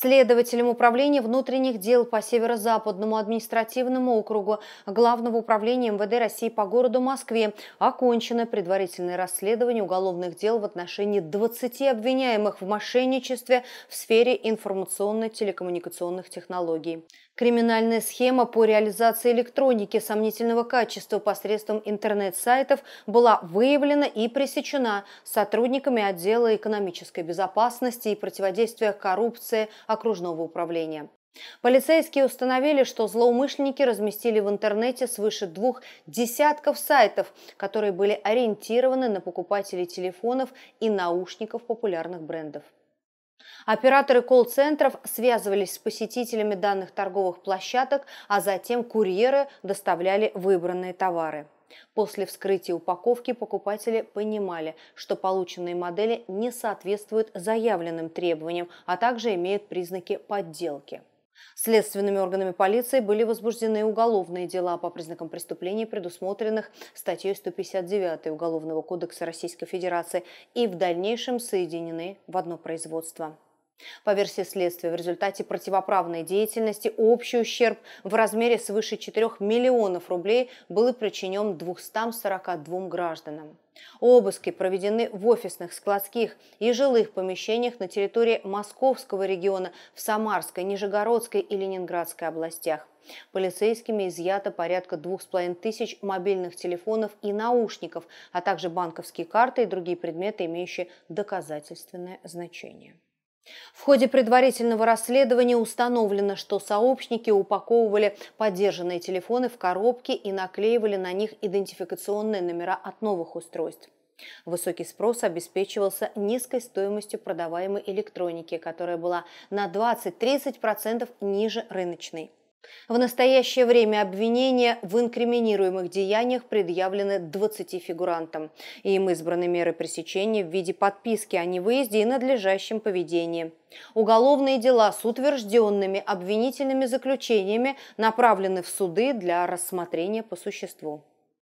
следователем Управления внутренних дел по Северо-Западному административному округу Главного управления МВД России по городу Москве окончено предварительное расследование уголовных дел в отношении 20 обвиняемых в мошенничестве в сфере информационно-телекоммуникационных технологий. Криминальная схема по реализации электроники сомнительного качества посредством интернет-сайтов была выявлена и пресечена сотрудниками отдела экономической безопасности и противодействия коррупции окружного управления. Полицейские установили, что злоумышленники разместили в интернете свыше двух десятков сайтов, которые были ориентированы на покупателей телефонов и наушников популярных брендов. Операторы колл-центров связывались с посетителями данных торговых площадок, а затем курьеры доставляли выбранные товары. После вскрытия упаковки покупатели понимали, что полученные модели не соответствуют заявленным требованиям, а также имеют признаки подделки. Следственными органами полиции были возбуждены уголовные дела по признакам преступлений, предусмотренных статьей 159 Уголовного кодекса Российской Федерации, и в дальнейшем соединены в одно производство. По версии следствия, в результате противоправной деятельности общий ущерб в размере свыше 4 миллионов рублей был причинен 242 гражданам. Обыски проведены в офисных, складских и жилых помещениях на территории Московского региона, в Самарской, Нижегородской и Ленинградской областях. Полицейскими изъято порядка двух с половиной тысяч мобильных телефонов и наушников, а также банковские карты и другие предметы, имеющие доказательственное значение. В ходе предварительного расследования установлено, что сообщники упаковывали подержанные телефоны в коробки и наклеивали на них идентификационные номера от новых устройств. Высокий спрос обеспечивался низкой стоимостью продаваемой электроники, которая была на 20-30% ниже рыночной. В настоящее время обвинения в инкриминируемых деяниях предъявлены 20 фигурантам. Им избраны меры пресечения в виде подписки о невыезде и надлежащем поведении. Уголовные дела с утвержденными обвинительными заключениями направлены в суды для рассмотрения по существу.